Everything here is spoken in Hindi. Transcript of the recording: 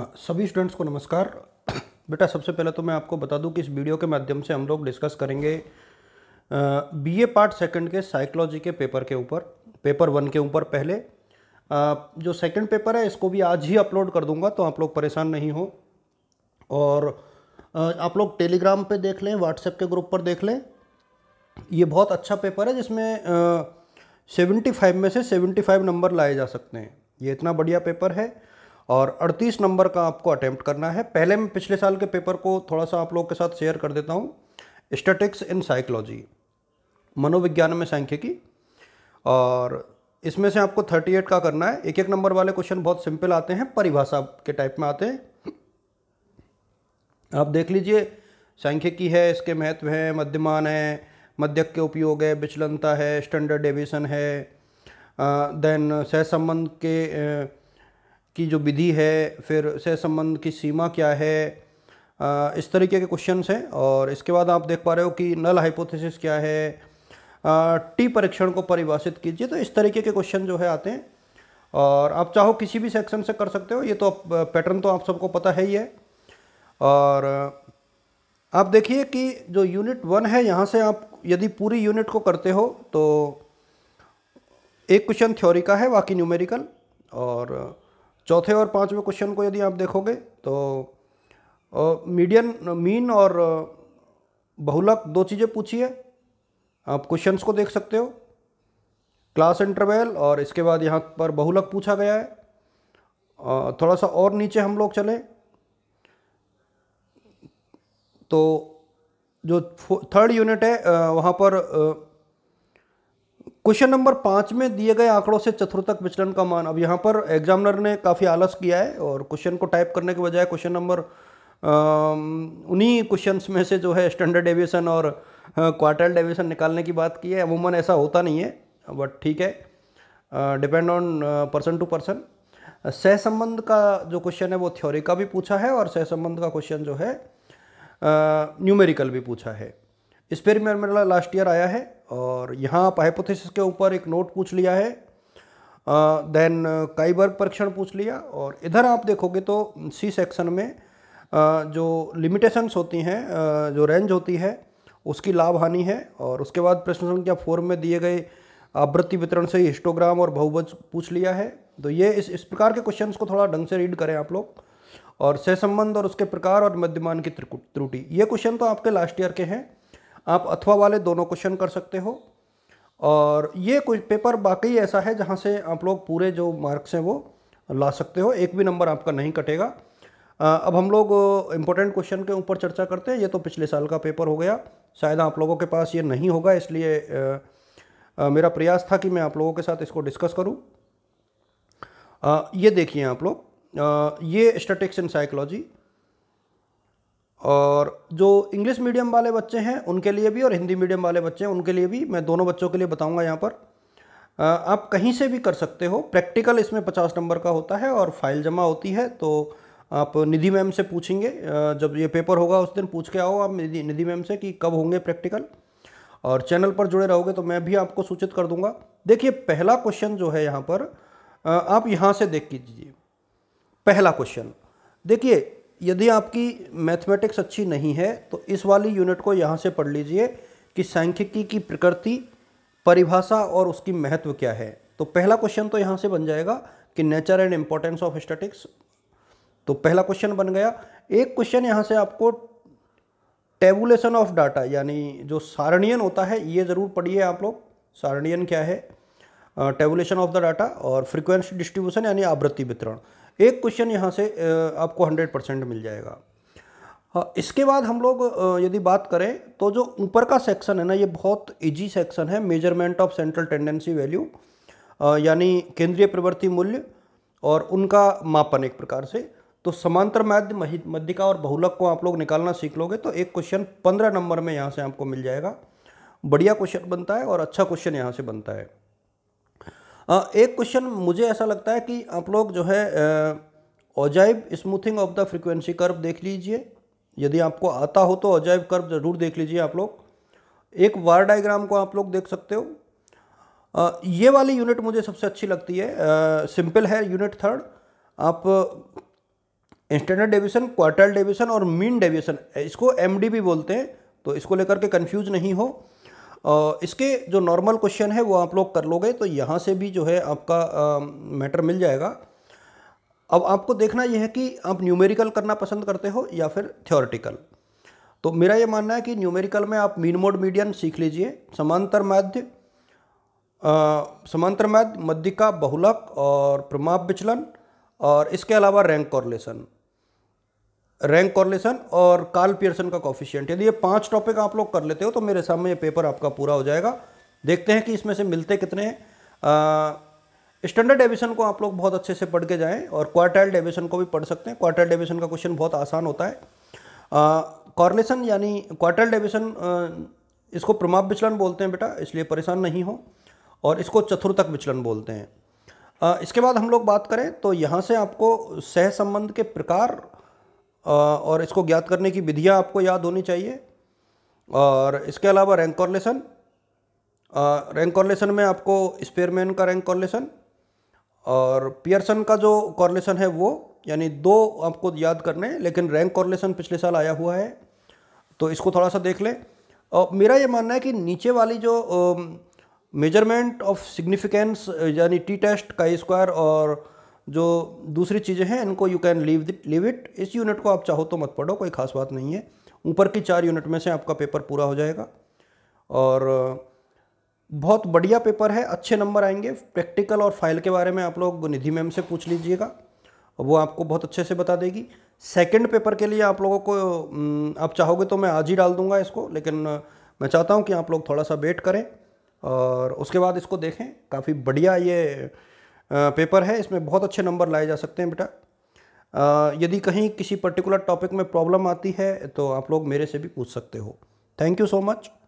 हाँ, सभी स्टूडेंट्स को नमस्कार बेटा सबसे पहले तो मैं आपको बता दूं कि इस वीडियो के माध्यम से हम लोग डिस्कस करेंगे बीए पार्ट सेकंड के साइकोलॉजी के पेपर के ऊपर पेपर वन के ऊपर पहले आ, जो सेकंड पेपर है इसको भी आज ही अपलोड कर दूंगा तो आप लोग परेशान नहीं हो और आ, आप लोग टेलीग्राम पे देख लें व्हाट्सएप के ग्रुप पर देख लें ये बहुत अच्छा पेपर है जिसमें सेवेंटी फाइव में से सेवेंटी फाइव नंबर लाए जा सकते हैं ये इतना बढ़िया पेपर है और 38 नंबर का आपको अटैम्प्ट करना है पहले मैं पिछले साल के पेपर को थोड़ा सा आप लोगों के साथ शेयर कर देता हूँ स्टेटिक्स इन साइकोलॉजी मनोविज्ञान में सांख्यिकी और इसमें से आपको 38 का करना है एक एक नंबर वाले क्वेश्चन बहुत सिंपल आते हैं परिभाषा के टाइप में आते हैं आप देख लीजिए सांख्यिकी है इसके महत्व है मध्यमान है मध्यक के उपयोग है विचलनता है स्टैंडर्ड डेविशन है देन सहसंबंध के की जो विधि है फिर से संबंध की सीमा क्या है इस तरीके के क्वेश्चन हैं और इसके बाद आप देख पा रहे हो कि नल हाइपोथेसिस क्या है टी परीक्षण को परिभाषित कीजिए तो इस तरीके के क्वेश्चन जो है आते हैं और आप चाहो किसी भी सेक्शन से कर सकते हो ये तो पैटर्न तो आप सबको पता है ही है और आप देखिए कि जो यूनिट वन है यहाँ से आप यदि पूरी यूनिट को करते हो तो एक क्वेश्चन थ्योरी का है बाकी न्यूमेरिकल और चौथे और पांचवें क्वेश्चन को यदि आप देखोगे तो मीडियन मीन और बहुलक दो चीज़ें पूछी है आप क्वेश्चंस को देख सकते हो क्लास इंटरवेल और इसके बाद यहाँ पर बहुलक पूछा गया है थोड़ा सा और नीचे हम लोग चले तो जो थर्ड यूनिट है वहाँ पर क्वेश्चन नंबर पाँच में दिए गए आंकड़ों से चतुर्थक विचलन का मान अब यहाँ पर एग्जामिनर ने काफ़ी आलस किया है और क्वेश्चन को टाइप करने के बजाय क्वेश्चन नंबर उन्हीं क्वेश्चंस में से जो है स्टैंडर्ड डेविएशन और क्वार्टर डेविएशन निकालने की बात की है अमूमन ऐसा होता नहीं है बट ठीक है depend on person to person सहसंबंध का जो क्वेश्चन है वो थ्योरी का भी पूछा है और सहसंबंध का क्वेश्चन जो है न्यूमेरिकल भी पूछा है इस पर मेरा लास्ट ईयर आया है और यहाँ आप हाइपोथेसिस के ऊपर एक नोट पूछ लिया है देन काइबर्ग परीक्षण पूछ लिया और इधर आप देखोगे तो सी सेक्शन में जो लिमिटेशंस होती हैं जो रेंज होती है उसकी लाभ हानि है और उसके बाद प्रश्न संख्या फोर में दिए गए आवृत्ति वितरण से हिस्टोग्राम और बहुवज पूछ लिया है तो ये इस इस प्रकार के क्वेश्चंस को थोड़ा ढंग से रीड करें आप लोग और सहसंबंध और उसके प्रकार और मध्यमान की त्रुटि ये क्वेश्चन तो आपके लास्ट ईयर के हैं आप अथवा वाले दोनों क्वेश्चन कर सकते हो और ये कुछ पेपर वाकई ऐसा है जहाँ से आप लोग पूरे जो मार्क्स हैं वो ला सकते हो एक भी नंबर आपका नहीं कटेगा अब हम लोग इम्पोर्टेंट क्वेश्चन के ऊपर चर्चा करते हैं ये तो पिछले साल का पेपर हो गया शायद आप लोगों के पास ये नहीं होगा इसलिए आ, आ, मेरा प्रयास था कि मैं आप लोगों के साथ इसको डिस्कस करूँ ये देखिए आप लोग आ, ये स्टेटिक्स एंड साइकोलॉजी और जो इंग्लिश मीडियम वाले बच्चे हैं उनके लिए भी और हिंदी मीडियम वाले बच्चे हैं उनके लिए भी मैं दोनों बच्चों के लिए बताऊंगा यहाँ पर आप कहीं से भी कर सकते हो प्रैक्टिकल इसमें पचास नंबर का होता है और फाइल जमा होती है तो आप निधि मैम से पूछेंगे जब ये पेपर होगा उस दिन पूछ के आओ आप निधि निधि मैम से कि कब होंगे प्रैक्टिकल और चैनल पर जुड़े रहोगे तो मैं भी आपको सूचित कर दूंगा देखिए पहला क्वेश्चन जो है यहाँ पर आप यहाँ से देख कीजिए पहला क्वेश्चन देखिए यदि आपकी मैथमेटिक्स अच्छी नहीं है तो इस वाली यूनिट को यहाँ से पढ़ लीजिए कि सांख्यिकी की प्रकृति परिभाषा और उसकी महत्व क्या है तो पहला क्वेश्चन तो यहाँ से बन जाएगा कि nature and importance of statics तो पहला क्वेश्चन बन गया एक क्वेश्चन यहाँ से आपको टेबुलेशन ऑफ डाटा यानी जो सारणियन होता है ये ज़रूर पढ़िए आप लोग सारणियन क्या है टेबुलेशन ऑफ द डाटा और फ्रिक्वेंसी डिस्ट्रीब्यूशन यानी आवृत्ति वितरण एक क्वेश्चन यहाँ से आपको हंड्रेड परसेंट मिल जाएगा हाँ, इसके बाद हम लोग यदि बात करें तो जो ऊपर का सेक्शन है ना ये बहुत इजी सेक्शन है measurement of central tendency value यानी केंद्रीय प्रवृत्ति मूल्य और उनका मापन एक प्रकार से तो समांतर माध्य मध्यिका और बहुलक को आप लोग निकालना सीख लोगे तो एक क्वेश्चन पंद्रह नंबर में यहाँ से आपको मिल जाएगा बढ़िया क्वेश्चन बनता है और अच्छा क्वेश्चन यहाँ से बनता है एक क्वेश्चन मुझे ऐसा लगता है कि आप लोग जो है ओजाइब smoothing of the frequency curve देख लीजिए यदि आपको आता हो तो ओजाइब कर्व ज़रूर देख लीजिए आप लोग एक वार डायग्राम को आप लोग देख सकते हो आ, ये वाली यूनिट मुझे सबसे अच्छी लगती है आ, सिंपल है यूनिट थर्ड आप स्टैंडर्ड डेविएशन क्वार्टर डेविएशन और मीन डेविएशन इसको एम भी बोलते हैं तो इसको लेकर के कन्फ्यूज नहीं हो इसके जो नॉर्मल क्वेश्चन है वो आप लोग कर लोगे तो यहाँ से भी जो है आपका मैटर मिल जाएगा अब आपको देखना यह है कि आप न्यूमेरिकल करना पसंद करते हो या फिर थ्योरेटिकल तो मेरा ये मानना है कि न्यूमेरिकल में आप मीन मोड मीडियम सीख लीजिए समांतर माध्य समांतर माध्य का बहुलक और प्रमाप विचलन और इसके अलावा रैंक कॉरलेसन रैंक कॉर्लेसन और कार्ल पियर्सन का कॉफिशियंट यदि ये पांच टॉपिक आप लोग कर लेते हो तो मेरे सामने ये पेपर आपका पूरा हो जाएगा देखते हैं कि इसमें से मिलते कितने हैं स्टैंडर्ड एविशन को आप लोग बहुत अच्छे से पढ़ के जाएँ और क्वार्टाइल डेविशन को भी पढ़ सकते हैं क्वार्टाइल डेविशन का क्वेश्चन बहुत आसान होता है कॉर्लेसन यानी क्वार्टाइल डेविशन इसको प्रमाप विचलन बोलते हैं बेटा इसलिए परेशान नहीं हो और इसको चतुर्थक विचलन बोलते हैं इसके बाद हम लोग बात करें तो यहाँ से आपको सह संबंध के प्रकार और इसको ज्ञात करने की विधियाँ आपको याद होनी चाहिए और इसके अलावा रैंक कॉर्लेसन रैंक कॉर्लेसन में आपको स्पेयरमैन का रैंक कॉर्लेसन और पियर्सन का जो कॉर्लेसन है वो यानी दो आपको याद करने लेकिन रैंक कॉर्लेसन पिछले साल आया हुआ है तो इसको थोड़ा सा देख लें और मेरा ये मानना है कि नीचे वाली जो मेजरमेंट ऑफ सिग्निफिकेंस यानी टी टेस्ट का स्क्वायर और जो दूसरी चीज़ें हैं इनको you can leave leave it इस यूनिट को आप चाहो तो मत पढ़ो कोई ख़ास बात नहीं है ऊपर की चार यूनिट में से आपका पेपर पूरा हो जाएगा और बहुत बढ़िया पेपर है अच्छे नंबर आएंगे प्रैक्टिकल और फाइल के बारे में आप लोग निधि मैम से पूछ लीजिएगा वो आपको बहुत अच्छे से बता देगी सेकंड पेपर के लिए आप लोगों को आप चाहोगे तो मैं आज ही डाल दूंगा इसको लेकिन मैं चाहता हूँ कि आप लोग थोड़ा सा वेट करें और उसके बाद इसको देखें काफ़ी बढ़िया ये पेपर है इसमें बहुत अच्छे नंबर लाए जा सकते हैं बेटा यदि कहीं किसी पर्टिकुलर टॉपिक में प्रॉब्लम आती है तो आप लोग मेरे से भी पूछ सकते हो थैंक यू सो मच